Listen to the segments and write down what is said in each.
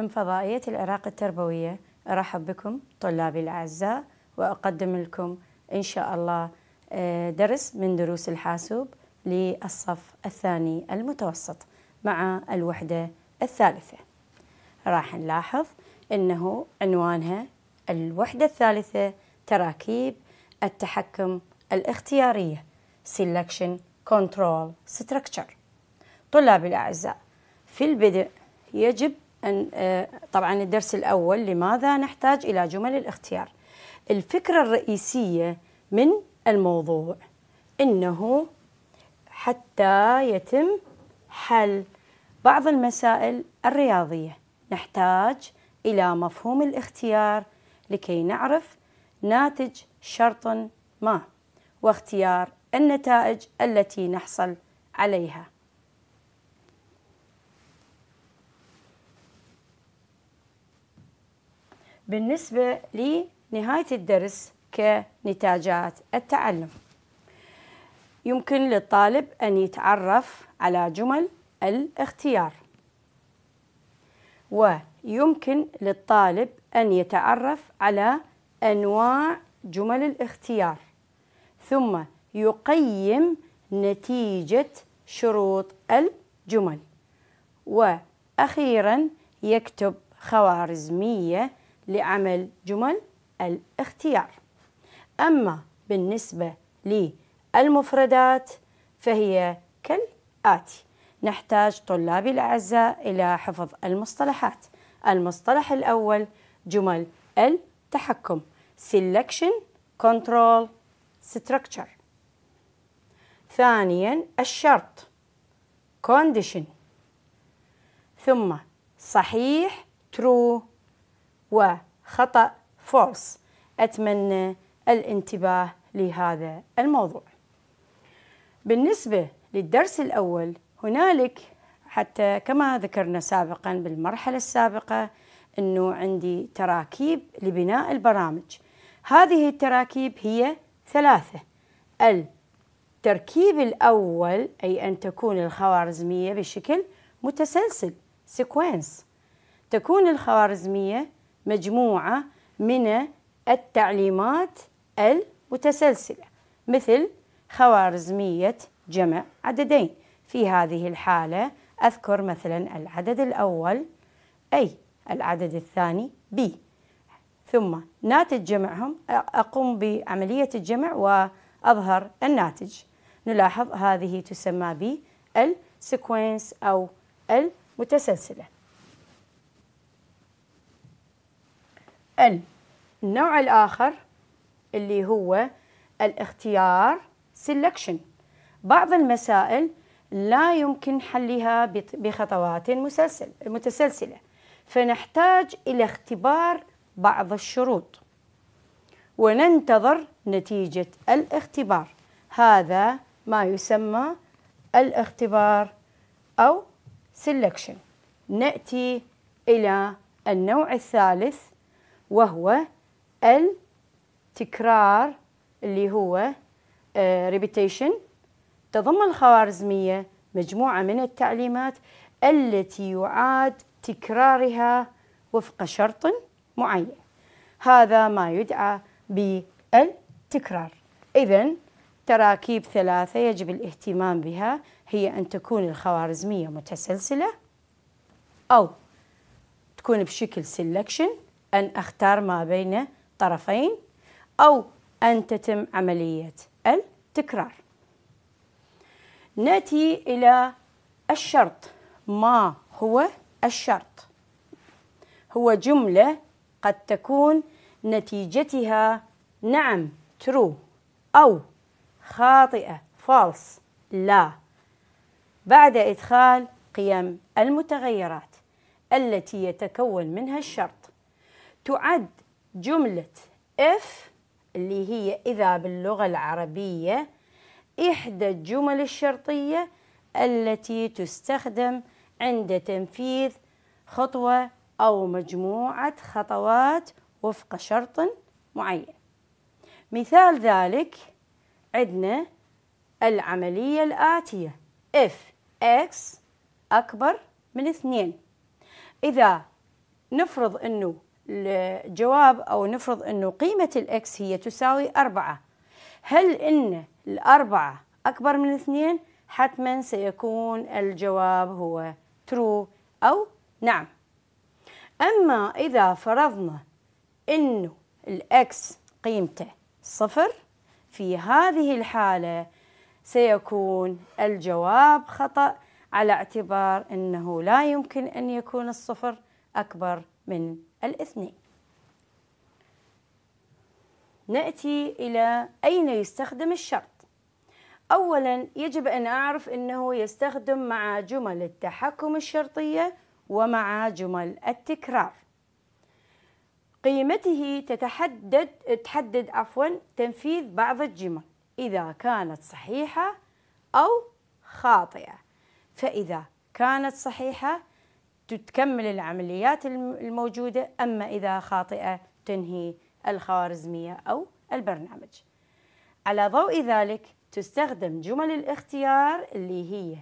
من فضائية العراق التربوية أرحب بكم طلابي الأعزاء وأقدم لكم إن شاء الله آه، درس من دروس الحاسوب للصف الثاني المتوسط مع الوحدة الثالثة راح نلاحظ أنه عنوانها الوحدة الثالثة تراكيب التحكم الاختيارية Selection Control Structure طلابي الأعزاء في البدء يجب أن آه، طبعا الدرس الأول لماذا نحتاج إلى جمل الاختيار الفكرة الرئيسية من الموضوع إنه حتى يتم حل بعض المسائل الرياضية نحتاج إلى مفهوم الاختيار لكي نعرف ناتج شرط ما واختيار النتائج التي نحصل عليها بالنسبة لنهاية الدرس كنتاجات التعلم يمكن للطالب أن يتعرف على جمل الاختيار ويمكن للطالب أن يتعرف على أنواع جمل الاختيار ثم يقيم نتيجة شروط الجمل وأخيرا يكتب خوارزمية لعمل جمل الاختيار أما بالنسبة للمفردات فهي كالآتي نحتاج طلابي الأعزاء إلى حفظ المصطلحات المصطلح الأول جمل التحكم selection control structure ثانيا الشرط condition ثم صحيح true وخطأ فورس أتمنى الانتباه لهذا الموضوع بالنسبة للدرس الأول هنالك حتى كما ذكرنا سابقا بالمرحلة السابقة أنه عندي تراكيب لبناء البرامج هذه التراكيب هي ثلاثة التركيب الأول أي أن تكون الخوارزمية بشكل متسلسل سيكوينس تكون الخوارزمية مجموعة من التعليمات المتسلسلة مثل خوارزمية جمع عددين في هذه الحالة أذكر مثلا العدد الأول أي العدد الثاني B ثم ناتج جمعهم أقوم بعملية الجمع وأظهر الناتج نلاحظ هذه تسمى بالسيكوينس أو المتسلسلة ال النوع الآخر اللي هو الاختيار selection بعض المسائل لا يمكن حلها بخطوات مسلسل متسلسلة فنحتاج إلى اختبار بعض الشروط وننتظر نتيجة الاختبار هذا ما يسمى الاختبار أو selection نأتي إلى النوع الثالث وهو التكرار اللي هو ريبيتيشن آه، تضم الخوارزمية مجموعة من التعليمات التي يعاد تكرارها وفق شرط معين هذا ما يدعى بالتكرار إذا تراكيب ثلاثة يجب الاهتمام بها هي أن تكون الخوارزمية متسلسلة أو تكون بشكل سيلكشن أن أختار ما بين طرفين أو أن تتم عملية التكرار نأتي إلى الشرط ما هو الشرط هو جملة قد تكون نتيجتها نعم true أو خاطئة false لا بعد إدخال قيم المتغيرات التي يتكون منها الشرط تعد جملة if اللي هي إذا باللغة العربية إحدى الجمل الشرطية التي تستخدم عند تنفيذ خطوة أو مجموعة خطوات وفق شرط معين مثال ذلك عندنا العملية الآتية if x أكبر من اثنين إذا نفرض أنه الجواب أو نفرض أنه قيمة الإكس هي تساوي أربعة هل أن الأربعة أكبر من اثنين؟ حتما سيكون الجواب هو true أو نعم أما إذا فرضنا أنه الإكس قيمته صفر في هذه الحالة سيكون الجواب خطأ على اعتبار أنه لا يمكن أن يكون الصفر أكبر من الاثنين نأتي إلى أين يستخدم الشرط أولا يجب أن أعرف أنه يستخدم مع جمل التحكم الشرطية ومع جمل التكرار قيمته تتحدد تحدد عفوا تنفيذ بعض الجمل إذا كانت صحيحة أو خاطئة فإذا كانت صحيحة تكمل العمليات الموجودة أما إذا خاطئة تنهي الخوارزمية أو البرنامج على ضوء ذلك تستخدم جمل الاختيار اللي هي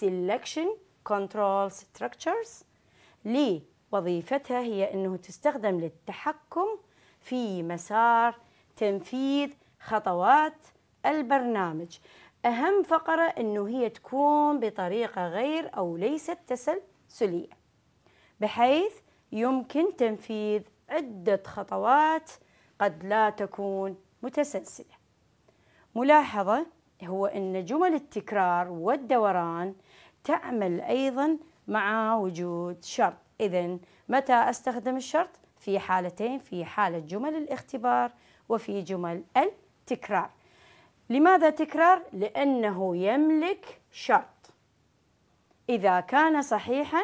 selection control structures ليه وظيفتها هي أنه تستخدم للتحكم في مسار تنفيذ خطوات البرنامج أهم فقرة أنه هي تكون بطريقة غير أو ليست تسلسلية بحيث يمكن تنفيذ عدة خطوات قد لا تكون متسلسلة ملاحظة هو أن جمل التكرار والدوران تعمل أيضا مع وجود شرط إذا متى أستخدم الشرط؟ في حالتين في حالة جمل الاختبار وفي جمل التكرار لماذا تكرار؟ لأنه يملك شرط إذا كان صحيحا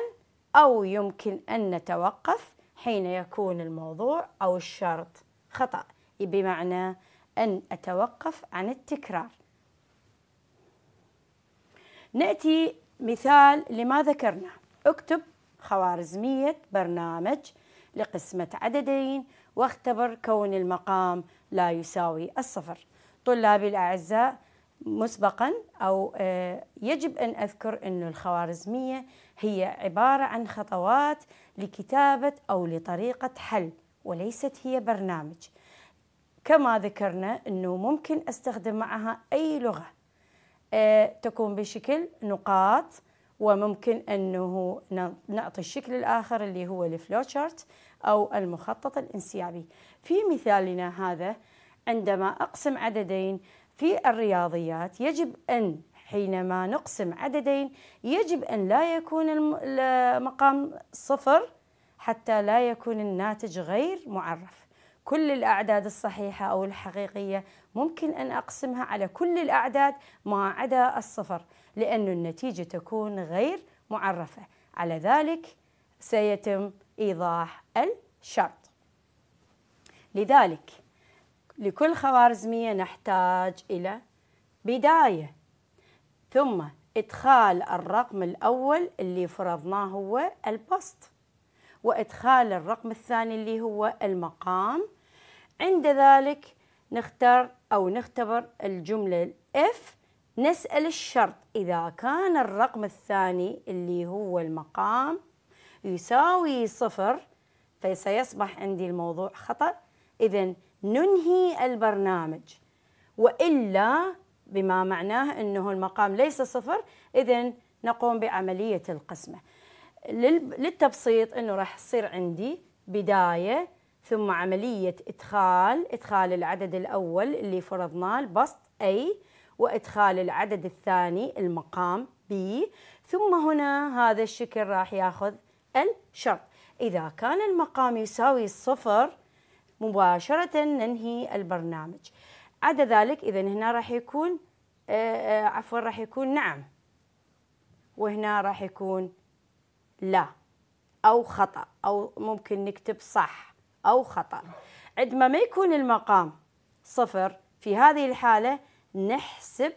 أو يمكن أن نتوقف حين يكون الموضوع أو الشرط خطأ بمعنى أن أتوقف عن التكرار نأتي مثال لما ذكرنا اكتب خوارزمية برنامج لقسمة عددين واختبر كون المقام لا يساوي الصفر طلابي الأعزاء مسبقا أو آه، يجب أن أذكر أن الخوارزمية هي عبارة عن خطوات لكتابة أو لطريقة حل وليست هي برنامج كما ذكرنا أنه ممكن أستخدم معها أي لغة آه، تكون بشكل نقاط وممكن أنه نعطي الشكل الآخر اللي هو الفلو شارت أو المخطط الانسيابي في مثالنا هذا عندما أقسم عددين في الرياضيات يجب أن حينما نقسم عددين يجب أن لا يكون المقام صفر حتى لا يكون الناتج غير معرف كل الأعداد الصحيحة أو الحقيقية ممكن أن أقسمها على كل الأعداد ما عدا الصفر لأن النتيجة تكون غير معرفة على ذلك سيتم إيضاح الشرط لذلك لكل خوارزمية نحتاج إلى بداية ثم إدخال الرقم الأول اللي فرضناه هو البسط وإدخال الرقم الثاني اللي هو المقام عند ذلك نختار أو نختبر الجملة F نسأل الشرط إذا كان الرقم الثاني اللي هو المقام يساوي صفر فسيصبح عندي الموضوع خطأ إذا ننهي البرنامج وإلا بما معناه أنه المقام ليس صفر إذا نقوم بعملية القسمة للتبسيط أنه راح تصير عندي بداية ثم عملية إدخال إدخال العدد الأول اللي فرضناه البسط أي وإدخال العدد الثاني المقام بي ثم هنا هذا الشكل راح ياخذ الشرط إذا كان المقام يساوي صفر مباشرة ننهي البرنامج عدا ذلك إذا هنا راح يكون آه، آه، عفوا راح يكون نعم وهنا راح يكون لا أو خطأ أو ممكن نكتب صح أو خطأ عندما ما يكون المقام صفر في هذه الحالة نحسب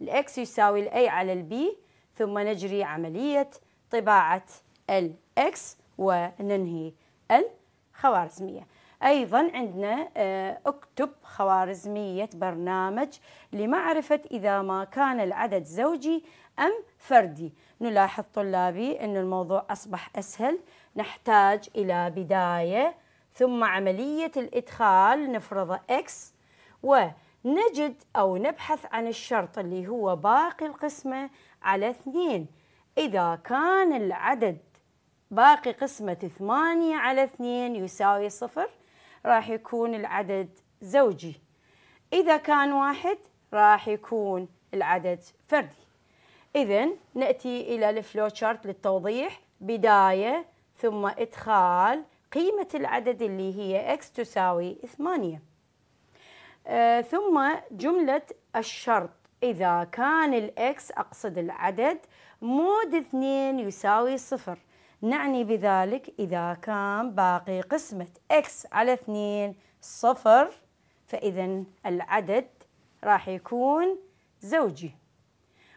الإكس يساوي الأي على البي ثم نجري عملية طباعة الإكس وننهي الخوارزمية أيضا عندنا آه، اكتب خوارزمية برنامج لمعرفة إذا ما كان العدد زوجي أم فردي نلاحظ طلابي أن الموضوع أصبح أسهل نحتاج إلى بداية ثم عملية الإدخال نفرض X ونجد أو نبحث عن الشرط اللي هو باقي القسمة على اثنين إذا كان العدد باقي قسمة 8 على 2 يساوي صفر راح يكون العدد زوجي إذا كان واحد راح يكون العدد فردي إذا نأتي إلى الفلو شارت للتوضيح بداية ثم إدخال قيمة العدد اللي هي x تساوي 8 آه ثم جملة الشرط إذا كان الإكس أقصد العدد مود 2 يساوي صفر نعني بذلك إذا كان باقي قسمة x على 2 صفر فإذا العدد راح يكون زوجي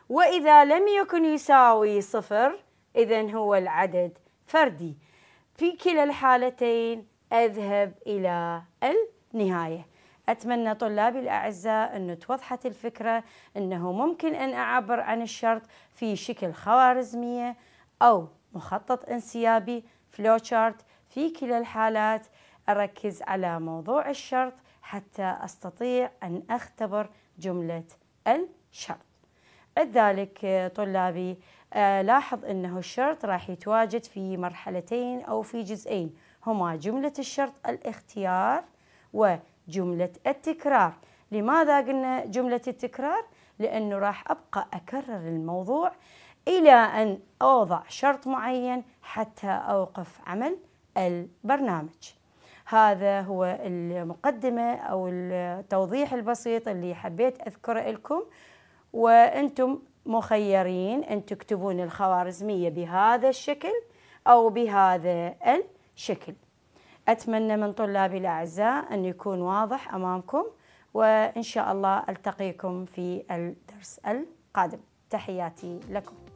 وإذا لم يكن يساوي صفر إذا هو العدد فردي في كلا الحالتين أذهب إلى النهاية أتمنى طلابي الأعزاء أن توضحت الفكرة أنه ممكن أن أعبر عن الشرط في شكل خوارزمية أو مخطط انسيابي فلوتشارت في كلا الحالات أركز على موضوع الشرط حتى أستطيع أن أختبر جملة الشرط لذلك طلابي آه، لاحظ أنه الشرط راح يتواجد في مرحلتين أو في جزئين هما جملة الشرط الاختيار وجملة التكرار لماذا قلنا جملة التكرار؟ لأنه راح أبقى أكرر الموضوع إلى أن أوضع شرط معين حتى أوقف عمل البرنامج هذا هو المقدمة أو التوضيح البسيط اللي حبيت أذكره لكم وأنتم مخيرين أن تكتبون الخوارزمية بهذا الشكل أو بهذا الشكل أتمنى من طلابي الأعزاء أن يكون واضح أمامكم وإن شاء الله ألتقيكم في الدرس القادم تحياتي لكم